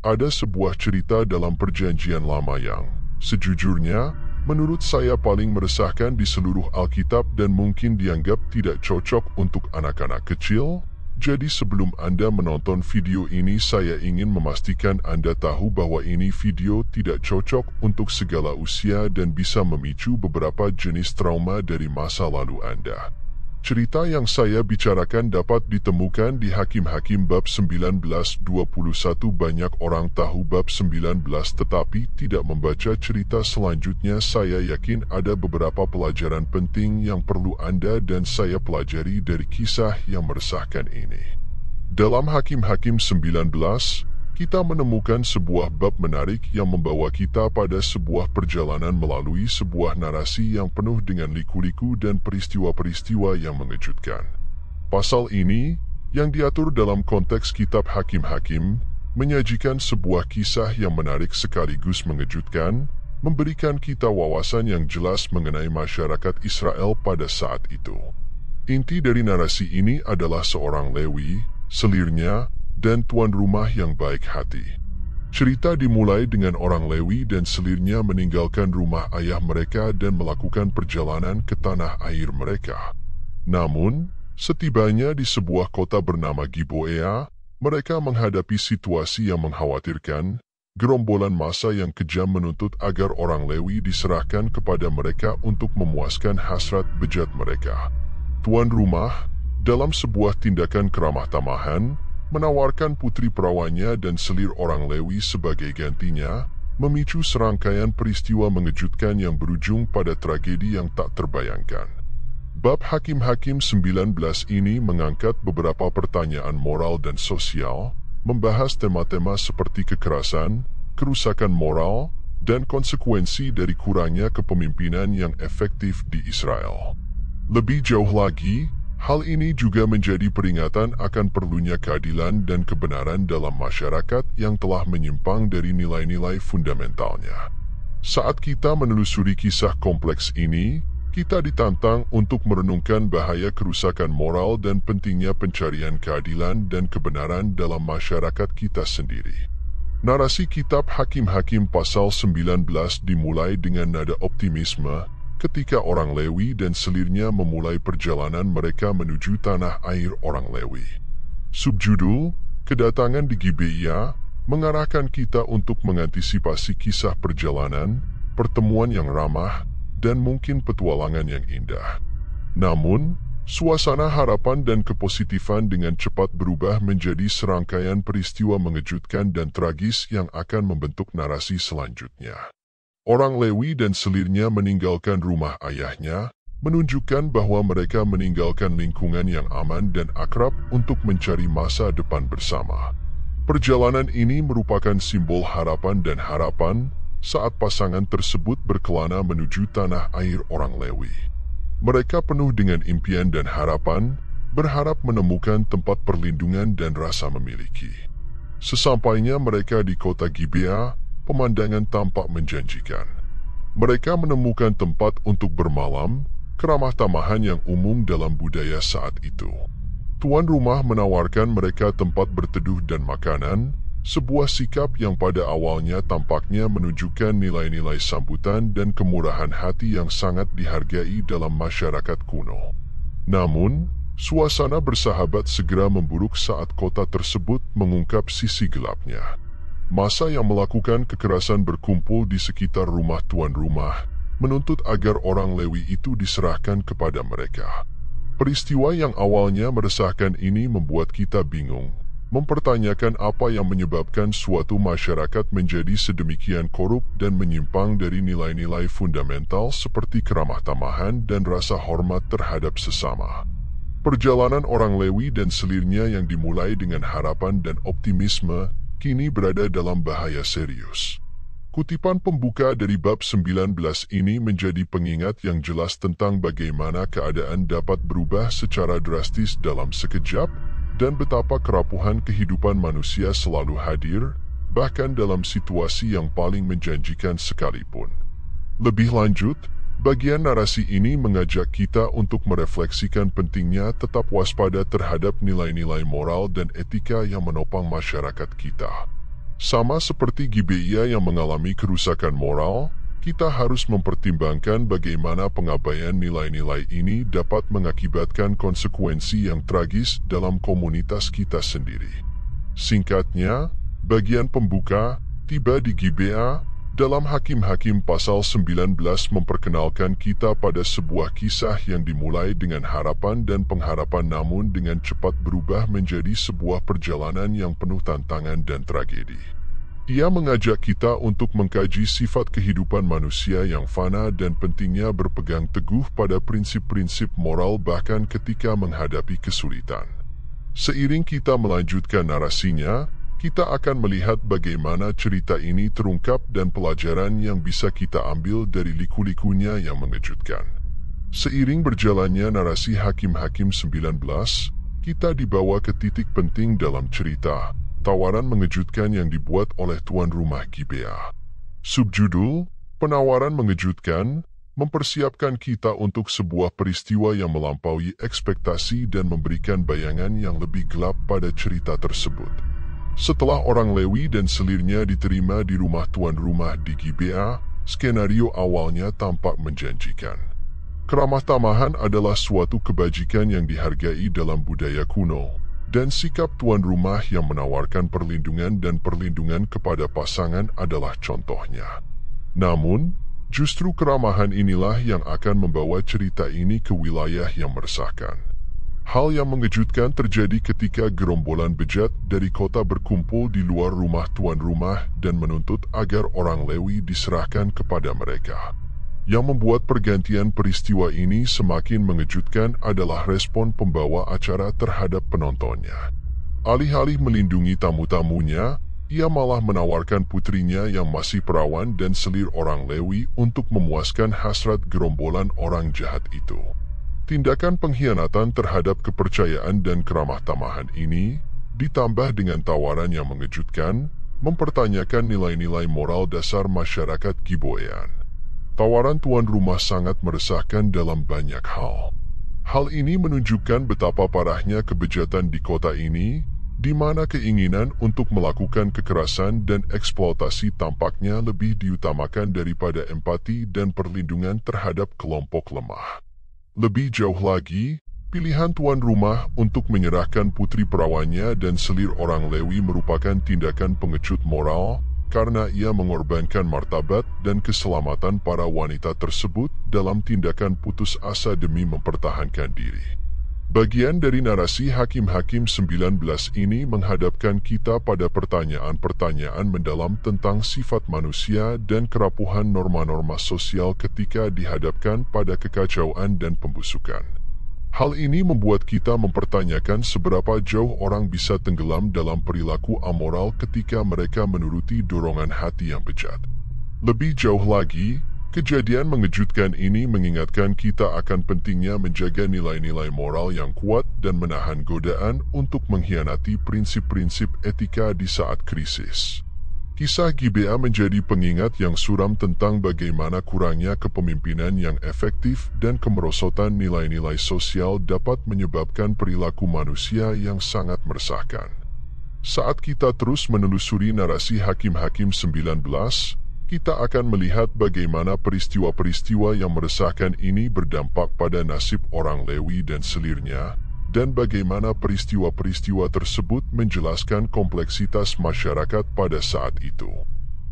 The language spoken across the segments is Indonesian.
Ada sebuah cerita dalam perjanjian lama yang, sejujurnya, menurut saya paling meresahkan di seluruh Alkitab dan mungkin dianggap tidak cocok untuk anak-anak kecil. Jadi sebelum Anda menonton video ini saya ingin memastikan Anda tahu bahwa ini video tidak cocok untuk segala usia dan bisa memicu beberapa jenis trauma dari masa lalu Anda. Cerita yang saya bicarakan dapat ditemukan di Hakim-Hakim bab 19:21 banyak orang tahu bab 19 tetapi tidak membaca cerita selanjutnya saya yakin ada beberapa pelajaran penting yang perlu Anda dan saya pelajari dari kisah yang meresahkan ini. Dalam Hakim-Hakim 19, kita menemukan sebuah bab menarik yang membawa kita pada sebuah perjalanan melalui sebuah narasi yang penuh dengan liku-liku dan peristiwa-peristiwa yang mengejutkan. Pasal ini, yang diatur dalam konteks kitab Hakim-Hakim, menyajikan sebuah kisah yang menarik sekaligus mengejutkan, memberikan kita wawasan yang jelas mengenai masyarakat Israel pada saat itu. Inti dari narasi ini adalah seorang Lewi, selirnya, dan tuan rumah yang baik hati. Cerita dimulai dengan orang Lewi dan selirnya meninggalkan rumah ayah mereka dan melakukan perjalanan ke tanah air mereka. Namun, setibanya di sebuah kota bernama Giboea, mereka menghadapi situasi yang mengkhawatirkan. Gerombolan massa yang kejam menuntut agar orang Lewi diserahkan kepada mereka untuk memuaskan hasrat bejat mereka. Tuan rumah, dalam sebuah tindakan keramah tamahan, menawarkan putri perawannya dan selir orang Lewi sebagai gantinya, memicu serangkaian peristiwa mengejutkan yang berujung pada tragedi yang tak terbayangkan. Bab Hakim-Hakim 19 ini mengangkat beberapa pertanyaan moral dan sosial, membahas tema-tema seperti kekerasan, kerusakan moral, dan konsekuensi dari kurangnya kepemimpinan yang efektif di Israel. Lebih jauh lagi, Hal ini juga menjadi peringatan akan perlunya keadilan dan kebenaran dalam masyarakat yang telah menyimpang dari nilai-nilai fundamentalnya. Saat kita menelusuri kisah kompleks ini, kita ditantang untuk merenungkan bahaya kerusakan moral dan pentingnya pencarian keadilan dan kebenaran dalam masyarakat kita sendiri. Narasi kitab Hakim-Hakim pasal 19 dimulai dengan nada optimisme ketika orang Lewi dan selirnya memulai perjalanan mereka menuju tanah air orang Lewi. Subjudul, kedatangan di Gibeia" mengarahkan kita untuk mengantisipasi kisah perjalanan, pertemuan yang ramah, dan mungkin petualangan yang indah. Namun, suasana harapan dan kepositifan dengan cepat berubah menjadi serangkaian peristiwa mengejutkan dan tragis yang akan membentuk narasi selanjutnya. Orang Lewi dan selirnya meninggalkan rumah ayahnya, menunjukkan bahwa mereka meninggalkan lingkungan yang aman dan akrab untuk mencari masa depan bersama. Perjalanan ini merupakan simbol harapan dan harapan saat pasangan tersebut berkelana menuju tanah air orang Lewi. Mereka penuh dengan impian dan harapan, berharap menemukan tempat perlindungan dan rasa memiliki. Sesampainya mereka di kota Gibeah, pemandangan tampak menjanjikan. Mereka menemukan tempat untuk bermalam, keramah tamahan yang umum dalam budaya saat itu. Tuan rumah menawarkan mereka tempat berteduh dan makanan, sebuah sikap yang pada awalnya tampaknya menunjukkan nilai-nilai sambutan dan kemurahan hati yang sangat dihargai dalam masyarakat kuno. Namun, suasana bersahabat segera memburuk saat kota tersebut mengungkap sisi gelapnya. Masa yang melakukan kekerasan berkumpul di sekitar rumah tuan rumah menuntut agar orang Lewi itu diserahkan kepada mereka. Peristiwa yang awalnya meresahkan ini membuat kita bingung, mempertanyakan apa yang menyebabkan suatu masyarakat menjadi sedemikian korup dan menyimpang dari nilai-nilai fundamental seperti keramah tamahan dan rasa hormat terhadap sesama. Perjalanan orang Lewi dan selirnya yang dimulai dengan harapan dan optimisme kini berada dalam bahaya serius. Kutipan pembuka dari bab 19 ini menjadi pengingat yang jelas tentang bagaimana keadaan dapat berubah secara drastis dalam sekejap dan betapa kerapuhan kehidupan manusia selalu hadir, bahkan dalam situasi yang paling menjanjikan sekalipun. Lebih lanjut, Bagian narasi ini mengajak kita untuk merefleksikan pentingnya tetap waspada terhadap nilai-nilai moral dan etika yang menopang masyarakat kita. Sama seperti Gibeah yang mengalami kerusakan moral, kita harus mempertimbangkan bagaimana pengabaian nilai-nilai ini dapat mengakibatkan konsekuensi yang tragis dalam komunitas kita sendiri. Singkatnya, bagian pembuka tiba di GBA dalam Hakim-Hakim pasal 19 memperkenalkan kita pada sebuah kisah yang dimulai dengan harapan dan pengharapan namun dengan cepat berubah menjadi sebuah perjalanan yang penuh tantangan dan tragedi. Ia mengajak kita untuk mengkaji sifat kehidupan manusia yang fana dan pentingnya berpegang teguh pada prinsip-prinsip moral bahkan ketika menghadapi kesulitan. Seiring kita melanjutkan narasinya, kita akan melihat bagaimana cerita ini terungkap dan pelajaran yang bisa kita ambil dari liku-likunya yang mengejutkan. Seiring berjalannya narasi Hakim-Hakim 19, kita dibawa ke titik penting dalam cerita, tawaran mengejutkan yang dibuat oleh tuan rumah Gibea. Subjudul, penawaran mengejutkan, mempersiapkan kita untuk sebuah peristiwa yang melampaui ekspektasi dan memberikan bayangan yang lebih gelap pada cerita tersebut. Setelah orang Lewi dan selirnya diterima di rumah tuan rumah di Gibea, skenario awalnya tampak menjanjikan. Keramah tamahan adalah suatu kebajikan yang dihargai dalam budaya kuno, dan sikap tuan rumah yang menawarkan perlindungan dan perlindungan kepada pasangan adalah contohnya. Namun, justru keramahan inilah yang akan membawa cerita ini ke wilayah yang meresahkan. Hal yang mengejutkan terjadi ketika gerombolan bejat dari kota berkumpul di luar rumah tuan rumah dan menuntut agar orang Lewi diserahkan kepada mereka. Yang membuat pergantian peristiwa ini semakin mengejutkan adalah respon pembawa acara terhadap penontonnya. Alih-alih melindungi tamu-tamunya, ia malah menawarkan putrinya yang masih perawan dan selir orang Lewi untuk memuaskan hasrat gerombolan orang jahat itu. Tindakan pengkhianatan terhadap kepercayaan dan keramah tamahan ini ditambah dengan tawaran yang mengejutkan mempertanyakan nilai-nilai moral dasar masyarakat Giboyan. Tawaran tuan rumah sangat meresahkan dalam banyak hal. Hal ini menunjukkan betapa parahnya kebejatan di kota ini, di mana keinginan untuk melakukan kekerasan dan eksploitasi tampaknya lebih diutamakan daripada empati dan perlindungan terhadap kelompok lemah. Lebih jauh lagi, pilihan tuan rumah untuk menyerahkan putri perawannya dan selir orang Lewi merupakan tindakan pengecut moral karena ia mengorbankan martabat dan keselamatan para wanita tersebut dalam tindakan putus asa demi mempertahankan diri. Bagian dari narasi hakim-hakim 19 ini menghadapkan kita pada pertanyaan-pertanyaan mendalam tentang sifat manusia dan kerapuhan norma-norma sosial ketika dihadapkan pada kekacauan dan pembusukan. Hal ini membuat kita mempertanyakan seberapa jauh orang bisa tenggelam dalam perilaku amoral ketika mereka menuruti dorongan hati yang bejat. Lebih jauh lagi, Kejadian mengejutkan ini mengingatkan kita akan pentingnya menjaga nilai-nilai moral yang kuat dan menahan godaan untuk mengkhianati prinsip-prinsip etika di saat krisis. Kisah Gibea menjadi pengingat yang suram tentang bagaimana kurangnya kepemimpinan yang efektif dan kemerosotan nilai-nilai sosial dapat menyebabkan perilaku manusia yang sangat meresahkan. Saat kita terus menelusuri narasi hakim-hakim 19, kita akan melihat bagaimana peristiwa-peristiwa yang meresahkan ini berdampak pada nasib orang Lewi dan selirnya, dan bagaimana peristiwa-peristiwa tersebut menjelaskan kompleksitas masyarakat pada saat itu.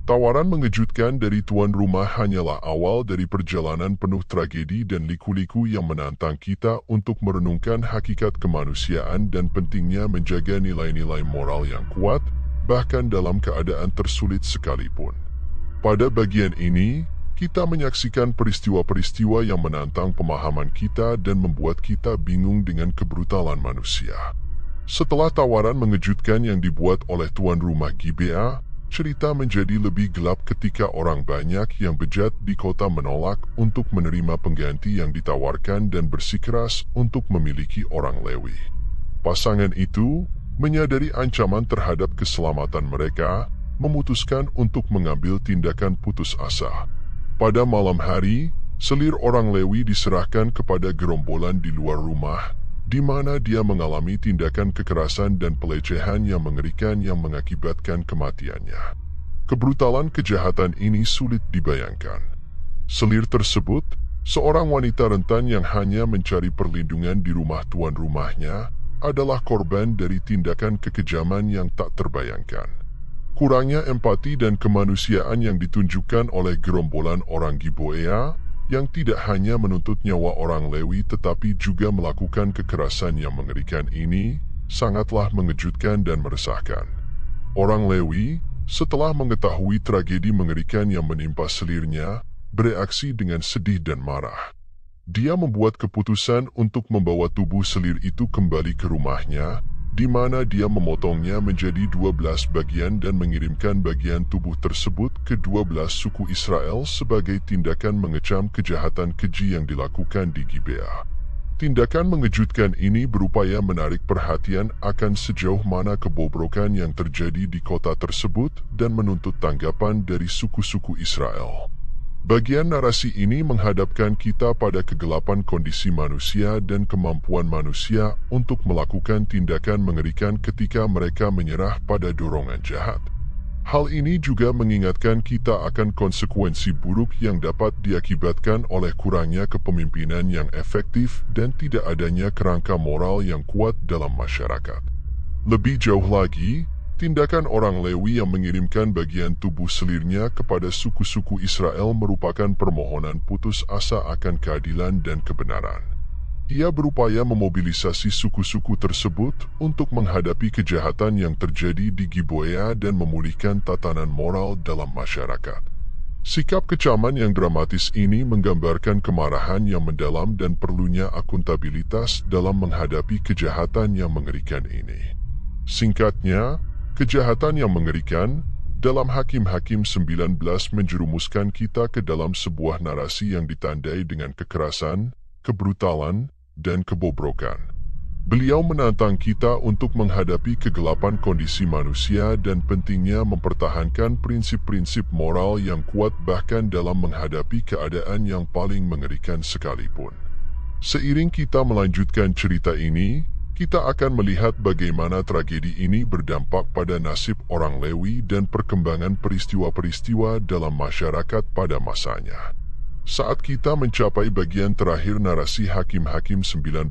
Tawaran mengejutkan dari tuan rumah hanyalah awal dari perjalanan penuh tragedi dan liku-liku yang menantang kita untuk merenungkan hakikat kemanusiaan dan pentingnya menjaga nilai-nilai moral yang kuat, bahkan dalam keadaan tersulit sekalipun. Pada bagian ini, kita menyaksikan peristiwa-peristiwa yang menantang pemahaman kita dan membuat kita bingung dengan kebrutalan manusia. Setelah tawaran mengejutkan yang dibuat oleh tuan rumah GBA, cerita menjadi lebih gelap ketika orang banyak yang bejat di kota menolak untuk menerima pengganti yang ditawarkan dan bersikeras untuk memiliki orang Lewi. Pasangan itu menyadari ancaman terhadap keselamatan mereka memutuskan untuk mengambil tindakan putus asa. Pada malam hari, selir orang Lewi diserahkan kepada gerombolan di luar rumah, di mana dia mengalami tindakan kekerasan dan pelecehan yang mengerikan yang mengakibatkan kematiannya. Kebrutalan kejahatan ini sulit dibayangkan. Selir tersebut, seorang wanita rentan yang hanya mencari perlindungan di rumah tuan rumahnya, adalah korban dari tindakan kekejaman yang tak terbayangkan kurangnya empati dan kemanusiaan yang ditunjukkan oleh gerombolan orang Giboea yang tidak hanya menuntut nyawa orang Lewi tetapi juga melakukan kekerasan yang mengerikan ini sangatlah mengejutkan dan meresahkan. Orang Lewi, setelah mengetahui tragedi mengerikan yang menimpa selirnya, bereaksi dengan sedih dan marah. Dia membuat keputusan untuk membawa tubuh selir itu kembali ke rumahnya di mana dia memotongnya menjadi 12 bagian dan mengirimkan bagian tubuh tersebut ke 12 suku Israel sebagai tindakan mengecam kejahatan keji yang dilakukan di Gibeah. Tindakan mengejutkan ini berupaya menarik perhatian akan sejauh mana kebobrokan yang terjadi di kota tersebut dan menuntut tanggapan dari suku-suku Israel. Bagian narasi ini menghadapkan kita pada kegelapan kondisi manusia dan kemampuan manusia untuk melakukan tindakan mengerikan ketika mereka menyerah pada dorongan jahat. Hal ini juga mengingatkan kita akan konsekuensi buruk yang dapat diakibatkan oleh kurangnya kepemimpinan yang efektif dan tidak adanya kerangka moral yang kuat dalam masyarakat. Lebih jauh lagi, Tindakan orang Lewi yang mengirimkan bagian tubuh selirnya kepada suku-suku Israel merupakan permohonan putus asa akan keadilan dan kebenaran. Ia berupaya memobilisasi suku-suku tersebut untuk menghadapi kejahatan yang terjadi di Gibeah dan memulihkan tatanan moral dalam masyarakat. Sikap kecaman yang dramatis ini menggambarkan kemarahan yang mendalam dan perlunya akuntabilitas dalam menghadapi kejahatan yang mengerikan ini. Singkatnya, Kejahatan yang mengerikan dalam Hakim-Hakim 19 menjerumuskan kita ke dalam sebuah narasi yang ditandai dengan kekerasan, kebrutalan, dan kebobrokan. Beliau menantang kita untuk menghadapi kegelapan kondisi manusia dan pentingnya mempertahankan prinsip-prinsip moral yang kuat bahkan dalam menghadapi keadaan yang paling mengerikan sekalipun. Seiring kita melanjutkan cerita ini, kita akan melihat bagaimana tragedi ini berdampak pada nasib orang Lewi dan perkembangan peristiwa-peristiwa dalam masyarakat pada masanya. Saat kita mencapai bagian terakhir narasi Hakim-Hakim 19,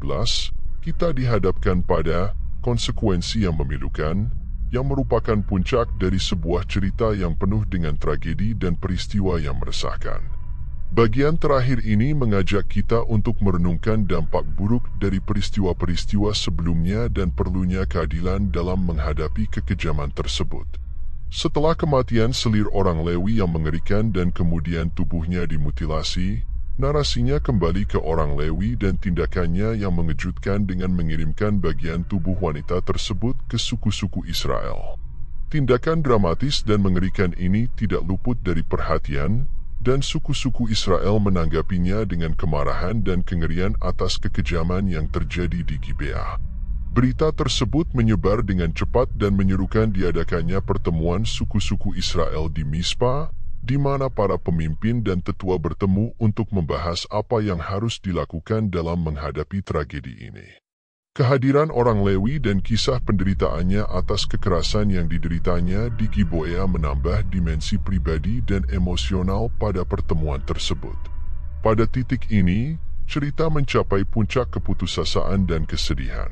kita dihadapkan pada konsekuensi yang memilukan, yang merupakan puncak dari sebuah cerita yang penuh dengan tragedi dan peristiwa yang meresahkan. Bagian terakhir ini mengajak kita untuk merenungkan dampak buruk dari peristiwa-peristiwa sebelumnya dan perlunya keadilan dalam menghadapi kekejaman tersebut. Setelah kematian selir orang Lewi yang mengerikan dan kemudian tubuhnya dimutilasi, narasinya kembali ke orang Lewi dan tindakannya yang mengejutkan dengan mengirimkan bagian tubuh wanita tersebut ke suku-suku Israel. Tindakan dramatis dan mengerikan ini tidak luput dari perhatian, dan suku-suku Israel menanggapinya dengan kemarahan dan kengerian atas kekejaman yang terjadi di Gibeah. Berita tersebut menyebar dengan cepat dan menyerukan diadakannya pertemuan suku-suku Israel di Mispa, di mana para pemimpin dan tetua bertemu untuk membahas apa yang harus dilakukan dalam menghadapi tragedi ini. Kehadiran orang Lewi dan kisah penderitaannya atas kekerasan yang dideritanya di Giboea menambah dimensi pribadi dan emosional pada pertemuan tersebut. Pada titik ini, cerita mencapai puncak keputusasaan dan kesedihan.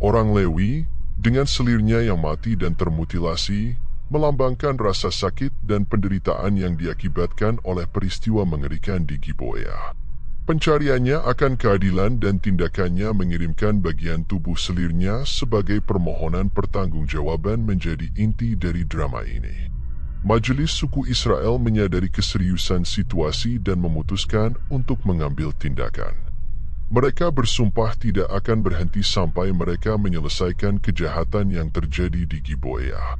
Orang Lewi, dengan selirnya yang mati dan termutilasi, melambangkan rasa sakit dan penderitaan yang diakibatkan oleh peristiwa mengerikan di Giboea. Pencariannya akan keadilan dan tindakannya mengirimkan bagian tubuh selirnya sebagai permohonan pertanggungjawaban menjadi inti dari drama ini. Majelis Suku Israel menyadari keseriusan situasi dan memutuskan untuk mengambil tindakan. Mereka bersumpah tidak akan berhenti sampai mereka menyelesaikan kejahatan yang terjadi di Gibeah.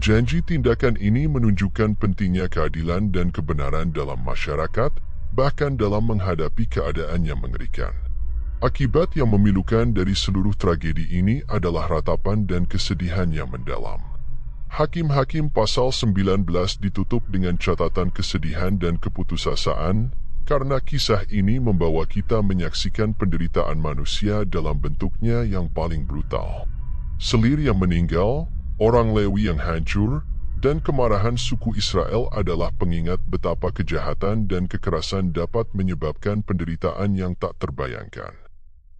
Janji tindakan ini menunjukkan pentingnya keadilan dan kebenaran dalam masyarakat bahkan dalam menghadapi keadaan yang mengerikan. Akibat yang memilukan dari seluruh tragedi ini adalah ratapan dan kesedihan yang mendalam. Hakim-hakim pasal 19 ditutup dengan catatan kesedihan dan keputusasaan karena kisah ini membawa kita menyaksikan penderitaan manusia dalam bentuknya yang paling brutal. Selir yang meninggal, orang Lewi yang hancur, dan kemarahan suku Israel adalah pengingat betapa kejahatan dan kekerasan dapat menyebabkan penderitaan yang tak terbayangkan.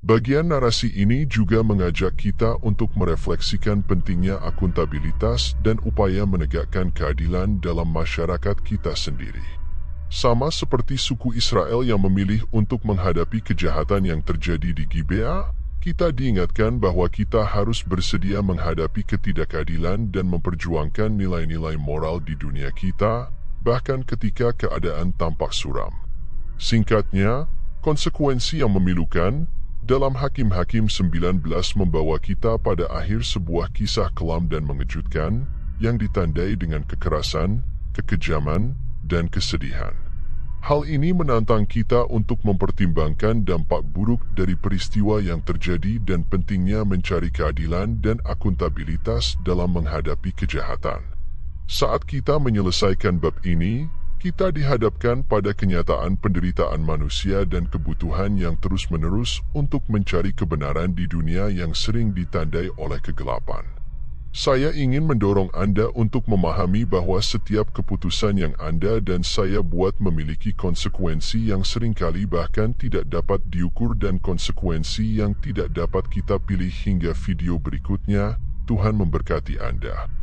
Bagian narasi ini juga mengajak kita untuk merefleksikan pentingnya akuntabilitas dan upaya menegakkan keadilan dalam masyarakat kita sendiri. Sama seperti suku Israel yang memilih untuk menghadapi kejahatan yang terjadi di Gibea, kita diingatkan bahwa kita harus bersedia menghadapi ketidakadilan dan memperjuangkan nilai-nilai moral di dunia kita, bahkan ketika keadaan tampak suram. Singkatnya, konsekuensi yang memilukan dalam Hakim-Hakim 19 membawa kita pada akhir sebuah kisah kelam dan mengejutkan yang ditandai dengan kekerasan, kekejaman, dan kesedihan. Hal ini menantang kita untuk mempertimbangkan dampak buruk dari peristiwa yang terjadi dan pentingnya mencari keadilan dan akuntabilitas dalam menghadapi kejahatan. Saat kita menyelesaikan bab ini, kita dihadapkan pada kenyataan penderitaan manusia dan kebutuhan yang terus-menerus untuk mencari kebenaran di dunia yang sering ditandai oleh kegelapan. Saya ingin mendorong Anda untuk memahami bahwa setiap keputusan yang Anda dan saya buat memiliki konsekuensi yang seringkali bahkan tidak dapat diukur dan konsekuensi yang tidak dapat kita pilih hingga video berikutnya. Tuhan memberkati Anda.